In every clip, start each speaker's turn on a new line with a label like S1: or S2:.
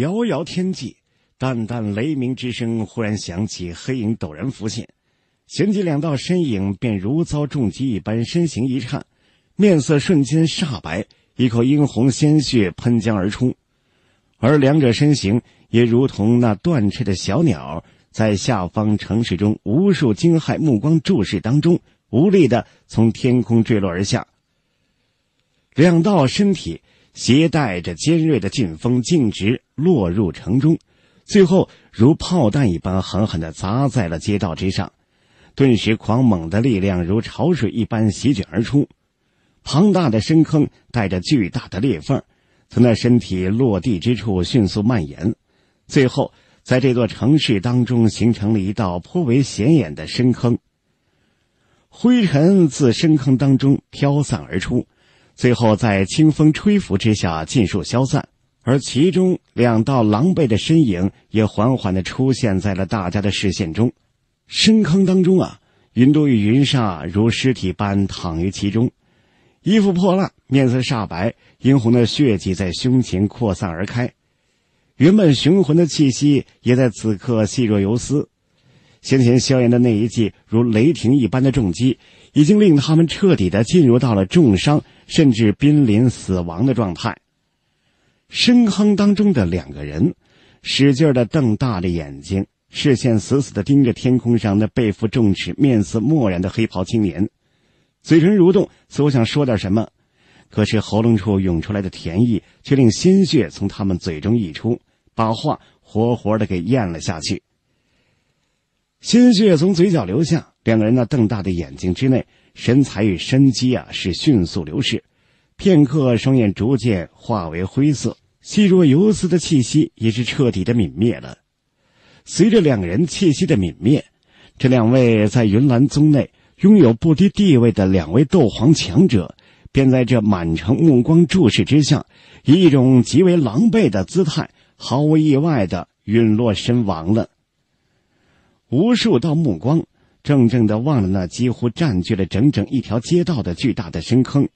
S1: 遥遥天际，淡淡雷鸣之声忽然响起，黑影陡然浮现，旋即两道身影便如遭重击一般，身形一颤，面色瞬间煞白，一口殷红鲜血喷浆而出，而两者身形也如同那断翅的小鸟，在下方城市中无数惊骇目光注视当中，无力的从天空坠落而下，两道身体。携带着尖锐的劲风，径直落入城中，最后如炮弹一般狠狠的砸在了街道之上，顿时狂猛的力量如潮水一般席卷而出，庞大的深坑带着巨大的裂缝，从那身体落地之处迅速蔓延，最后在这座城市当中形成了一道颇为显眼的深坑，灰尘自深坑当中飘散而出。最后，在清风吹拂之下，尽数消散，而其中两道狼狈的身影也缓缓的出现在了大家的视线中。深坑当中啊，云都与云煞如尸体般躺于其中，衣服破烂，面色煞白，殷红的血迹在胸前扩散而开，原本雄浑的气息也在此刻细若游丝。先前萧炎的那一记如雷霆一般的重击，已经令他们彻底的进入到了重伤。甚至濒临死亡的状态，深坑当中的两个人，使劲的瞪大了眼睛，视线死死的盯着天空上那背负重尺、面色漠然的黑袍青年，嘴唇蠕动，似乎想说点什么，可是喉咙处涌出来的甜意，却令鲜血从他们嘴中溢出，把话活活的给咽了下去。鲜血从嘴角流下，两个人那瞪大的眼睛之内。身材与生机啊，是迅速流逝。片刻，双眼逐渐化为灰色，细若游丝的气息也是彻底的泯灭了。随着两人气息的泯灭，这两位在云岚宗内拥有不低地位的两位斗皇强者，便在这满城目光注视之下，以一种极为狼狈的姿态，毫无意外的陨落身亡了。无数道目光。怔怔地望着那几乎占据了整整一条街道的巨大的深坑，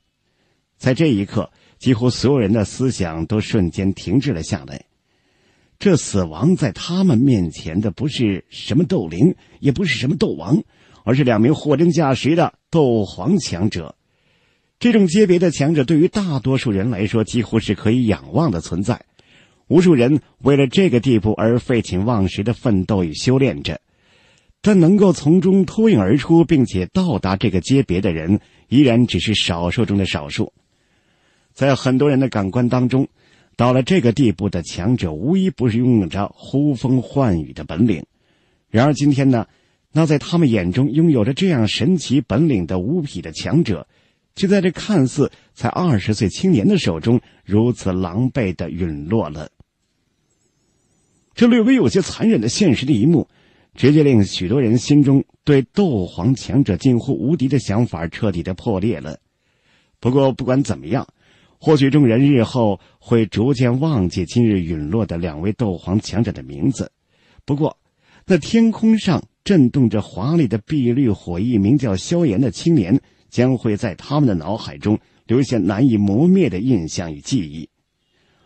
S1: 在这一刻，几乎所有人的思想都瞬间停滞了下来。这死亡在他们面前的不是什么斗灵，也不是什么斗王，而是两名货真价实的斗皇强者。这种级别的强者，对于大多数人来说，几乎是可以仰望的存在。无数人为了这个地步而废寝忘食的奋斗与修炼着。但能够从中脱颖而出，并且到达这个阶别的人，依然只是少数中的少数。在很多人的感官当中，到了这个地步的强者，无一不是拥有着呼风唤雨的本领。然而今天呢，那在他们眼中拥有着这样神奇本领的无匹的强者，却在这看似才二十岁青年的手中，如此狼狈的陨落了。这略微有些残忍的现实的一幕。直接令许多人心中对斗皇强者近乎无敌的想法彻底的破裂了。不过，不管怎么样，或许众人日后会逐渐忘记今日陨落的两位斗皇强者的名字。不过，那天空上震动着华丽的碧绿火翼，名叫萧炎的青年，将会在他们的脑海中留下难以磨灭的印象与记忆。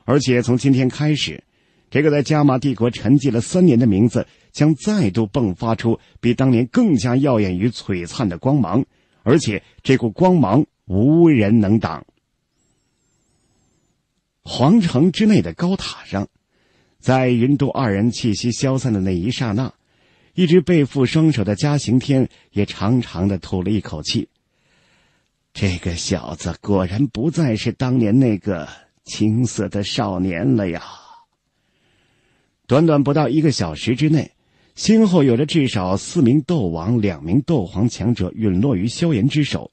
S1: 而且，从今天开始。这个在加玛帝国沉寂了三年的名字，将再度迸发出比当年更加耀眼与璀璨的光芒，而且这股光芒无人能挡。皇城之内的高塔上，在云渡二人气息消散的那一刹那，一直背负双手的加行天也长长的吐了一口气。这个小子果然不再是当年那个青涩的少年了呀！短短不到一个小时之内，先后有着至少四名斗王、两名斗皇强者陨落于萧炎之手。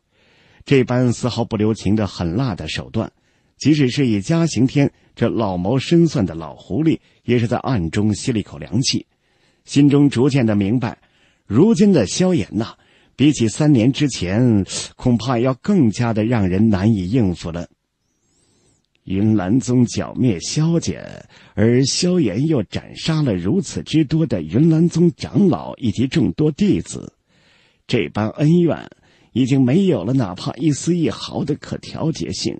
S1: 这般丝毫不留情的狠辣的手段，即使是以嘉刑天这老谋深算的老狐狸，也是在暗中吸了一口凉气，心中逐渐的明白，如今的萧炎呐，比起三年之前，恐怕要更加的让人难以应付了。云兰宗剿灭萧家，而萧炎又斩杀了如此之多的云兰宗长老以及众多弟子，这般恩怨已经没有了哪怕一丝一毫的可调节性。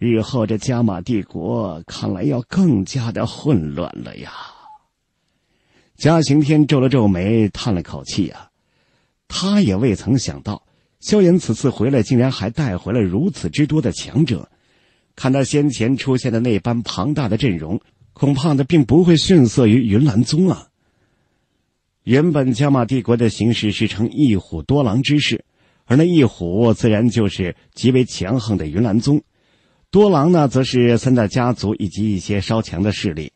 S1: 日后这加玛帝国看来要更加的混乱了呀！嘉刑天皱了皱眉，叹了口气：“呀，他也未曾想到，萧炎此次回来竟然还带回了如此之多的强者。”看他先前出现的那般庞大的阵容，恐怕呢并不会逊色于云兰宗啊。原本加马帝国的形势是成一虎多狼之势，而那一虎自然就是极为强横的云兰宗，多狼呢，则是三大家族以及一些稍强的势力。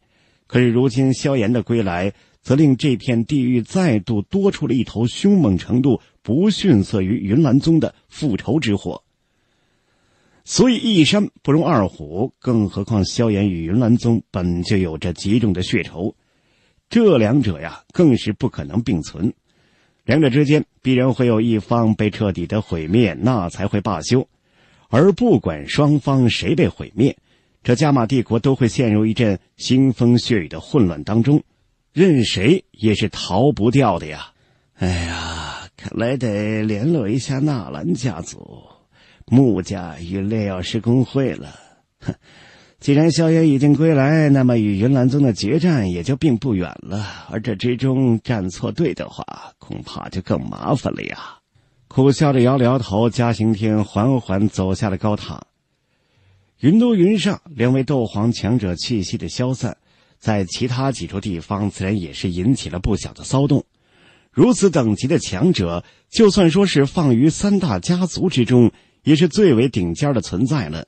S1: 可是如今萧炎的归来，则令这片地域再度多出了一头凶猛程度不逊色于云兰宗的复仇之火。所以一山不容二虎，更何况萧炎与云岚宗本就有着极重的血仇，这两者呀更是不可能并存，两者之间必然会有一方被彻底的毁灭，那才会罢休。而不管双方谁被毁灭，这加玛帝国都会陷入一阵腥风血雨的混乱当中，任谁也是逃不掉的呀。哎呀，看来得联络一下纳兰家族。穆家与炼药师公会了，哼！既然萧炎已经归来，那么与云岚宗的决战也就并不远了。而这之中站错队的话，恐怕就更麻烦了呀！苦笑着摇了摇头，嘉兴天缓缓走下了高塔。云都云上两位斗皇强者气息的消散，在其他几处地方自然也是引起了不小的骚动。如此等级的强者，就算说是放于三大家族之中，也是最为顶尖的存在了，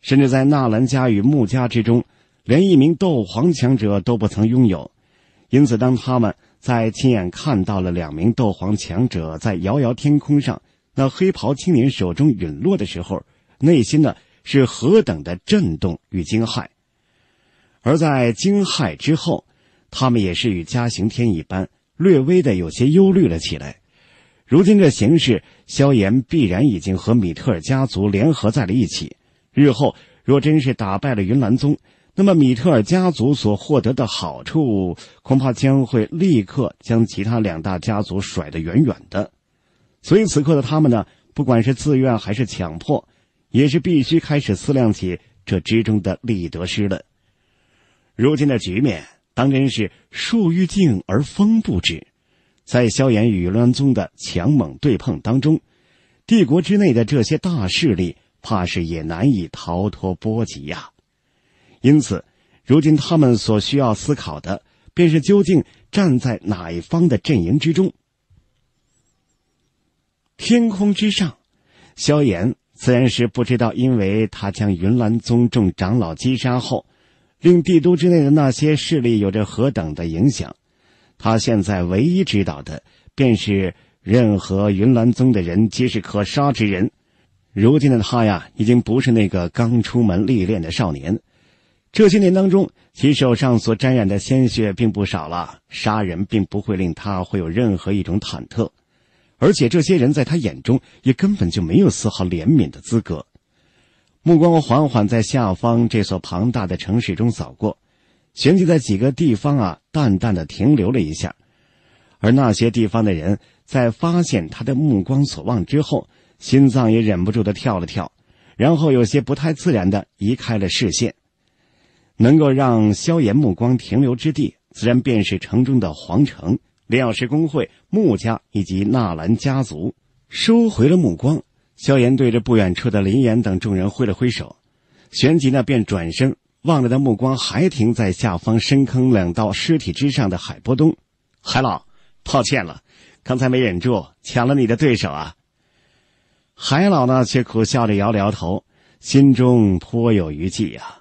S1: 甚至在纳兰家与穆家之中，连一名斗皇强者都不曾拥有。因此，当他们在亲眼看到了两名斗皇强者在遥遥天空上那黑袍青年手中陨落的时候，内心呢是何等的震动与惊骇。而在惊骇之后，他们也是与嘉行天一般，略微的有些忧虑了起来。如今这形势，萧炎必然已经和米特尔家族联合在了一起。日后若真是打败了云岚宗，那么米特尔家族所获得的好处，恐怕将会立刻将其他两大家族甩得远远的。所以此刻的他们呢，不管是自愿还是强迫，也是必须开始思量起这之中的利益得失了。如今的局面，当真是树欲静而风不止。在萧炎与栾宗的强猛对碰当中，帝国之内的这些大势力，怕是也难以逃脱波及呀。因此，如今他们所需要思考的，便是究竟站在哪一方的阵营之中。天空之上，萧炎自然是不知道，因为他将云岚宗众长老击杀后，令帝都之内的那些势力有着何等的影响。他现在唯一知道的，便是任何云岚宗的人皆是可杀之人。如今的他呀，已经不是那个刚出门历练的少年。这些年当中，其手上所沾染的鲜血并不少了。杀人并不会令他会有任何一种忐忑，而且这些人在他眼中也根本就没有丝毫怜悯的资格。目光缓缓在下方这所庞大的城市中扫过。旋即在几个地方啊，淡淡的停留了一下，而那些地方的人在发现他的目光所望之后，心脏也忍不住的跳了跳，然后有些不太自然的移开了视线。能够让萧炎目光停留之地，自然便是城中的皇城、炼药师工会、穆家以及纳兰家族。收回了目光，萧炎对着不远处的林岩等众人挥了挥手，旋即呢，便转身。望着的目光还停在下方深坑两道尸体之上的海波东，海老，抱歉了，刚才没忍住抢了你的对手啊。海老呢却苦笑着摇了摇头，心中颇有余悸啊。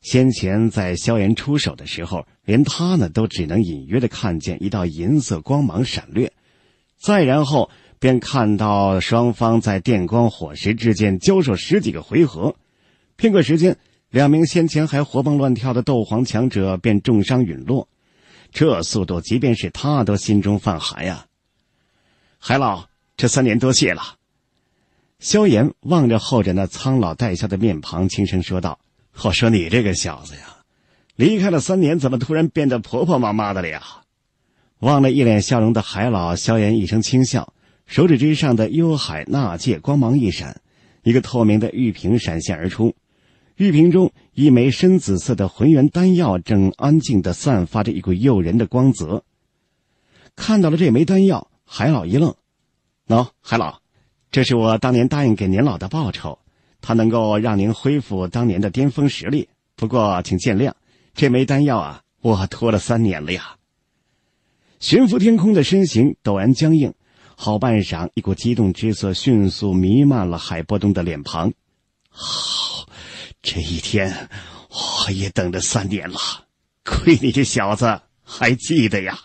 S1: 先前在萧炎出手的时候，连他呢都只能隐约的看见一道银色光芒闪掠，再然后便看到双方在电光火石之间交手十几个回合，片刻时间。两名先前还活蹦乱跳的斗皇强者便重伤陨落，这速度即便是他都心中犯寒呀。海老，这三年多谢了。萧炎望着后者那苍老带笑的面庞，轻声说道：“我说你这个小子呀，离开了三年，怎么突然变得婆婆妈妈的了？”呀？”望了一脸笑容的海老，萧炎一声轻笑，手指之上的幽海纳戒光芒一闪，一个透明的玉瓶闪现而出。玉瓶中一枚深紫色的浑圆丹药正安静地散发着一股诱人的光泽。看到了这枚丹药，海老一愣。喏，海老，这是我当年答应给您老的报酬，它能够让您恢复当年的巅峰实力。不过，请见谅，这枚丹药啊，我拖了三年了呀。悬浮天空的身形陡然僵硬，好半晌，一股激动之色迅速弥漫了海波东的脸庞。好。这一天我也等了三年了，亏你这小子还记得呀！